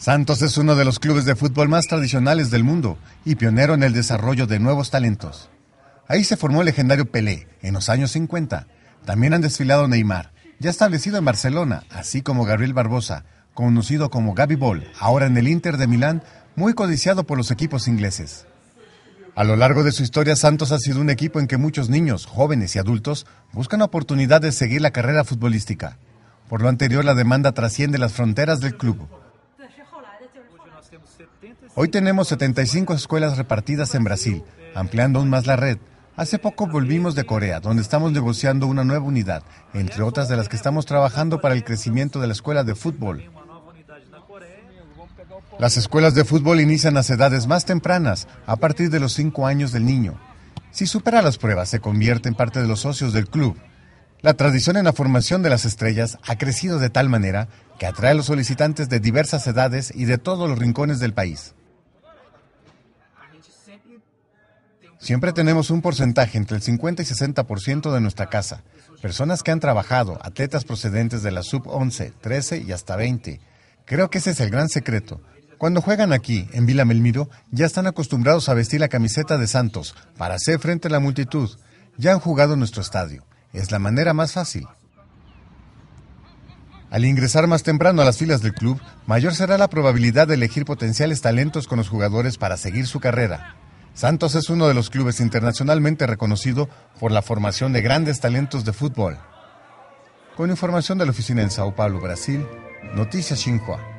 Santos es uno de los clubes de fútbol más tradicionales del mundo y pionero en el desarrollo de nuevos talentos. Ahí se formó el legendario Pelé en los años 50. También han desfilado Neymar, ya establecido en Barcelona, así como Gabriel Barbosa, conocido como Gabi Ball, ahora en el Inter de Milán, muy codiciado por los equipos ingleses. A lo largo de su historia, Santos ha sido un equipo en que muchos niños, jóvenes y adultos buscan oportunidad de seguir la carrera futbolística. Por lo anterior, la demanda trasciende las fronteras del club. Hoy tenemos 75 escuelas repartidas en Brasil, ampliando aún más la red. Hace poco volvimos de Corea, donde estamos negociando una nueva unidad, entre otras de las que estamos trabajando para el crecimiento de la escuela de fútbol. Las escuelas de fútbol inician a edades más tempranas, a partir de los 5 años del niño. Si supera las pruebas, se convierte en parte de los socios del club. La tradición en la formación de las estrellas ha crecido de tal manera que atrae a los solicitantes de diversas edades y de todos los rincones del país. Siempre tenemos un porcentaje entre el 50 y 60% de nuestra casa. Personas que han trabajado, atletas procedentes de la sub 11, 13 y hasta 20. Creo que ese es el gran secreto. Cuando juegan aquí, en Vila Melmiro, ya están acostumbrados a vestir la camiseta de Santos para hacer frente a la multitud. Ya han jugado en nuestro estadio. Es la manera más fácil. Al ingresar más temprano a las filas del club, mayor será la probabilidad de elegir potenciales talentos con los jugadores para seguir su carrera. Santos es uno de los clubes internacionalmente reconocido por la formación de grandes talentos de fútbol. Con información de la oficina en Sao Paulo, Brasil, Noticias Xinhua.